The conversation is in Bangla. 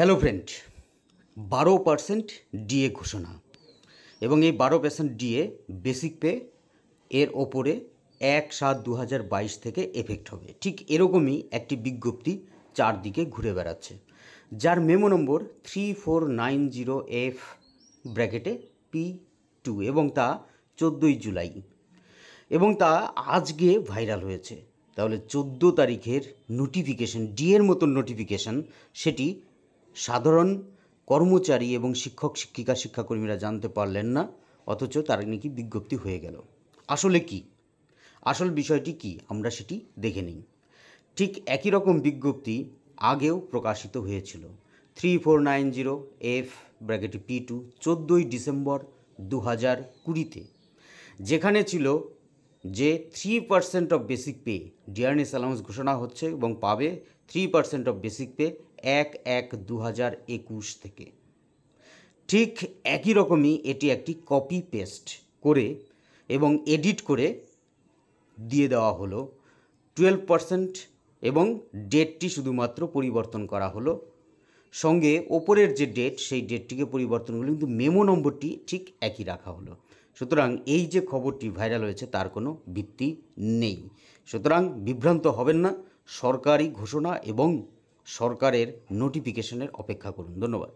হ্যালো ফ্রেন্ড বারো পার্সেন্ট ডিএ ঘোষণা এবং এই বারো পার্সেন্ট ডিএ বেসিক পে এর ওপরে এক সাত দু থেকে এফেক্ট হবে ঠিক এরকমই একটি বিজ্ঞপ্তি চারদিকে ঘুরে বেড়াচ্ছে যার memo number three four nine zero F ব্র্যাকেটে পি টু এবং তা চোদ্দোই জুলাই এবং তা আজকে ভাইরাল হয়েছে তাহলে চোদ্দো তারিখের নোটিফিকেশন ডিএর মতন নোটিফিকেশন সেটি সাধারণ কর্মচারী এবং শিক্ষক শিক্ষিকা শিক্ষাকর্মীরা জানতে পারলেন না অথচ তার নাকি বিজ্ঞপ্তি হয়ে গেল আসলে কি আসল বিষয়টি কি আমরা সেটি দেখে নিই ঠিক একই রকম বিজ্ঞপ্তি আগেও প্রকাশিত হয়েছিল three four nine zero F bracket P two চোদ্দোই ডিসেম্বর দু হাজার কুড়িতে যেখানে ছিল যে three percent of basic pay dearness allowance ঘোষণা হচ্ছে এবং পাবে three percent of basic pay এক এক দু থেকে ঠিক একই রকমই এটি একটি কপি পেস্ট করে এবং এডিট করে দিয়ে দেওয়া হলো টুয়েলভ পার্সেন্ট এবং ডেটটি শুধুমাত্র পরিবর্তন করা হলো সঙ্গে ওপরের যে ডেট সেই ডেটটিকে পরিবর্তন হলো কিন্তু মেমো নম্বরটি ঠিক একই রাখা হলো সুতরাং এই যে খবরটি ভাইরাল হয়েছে তার কোনো ভিত্তি নেই সুতরাং বিভ্রান্ত হবেন না সরকারি ঘোষণা এবং সরকারের নোটিফিকেশনের অপেক্ষা করুন ধন্যবাদ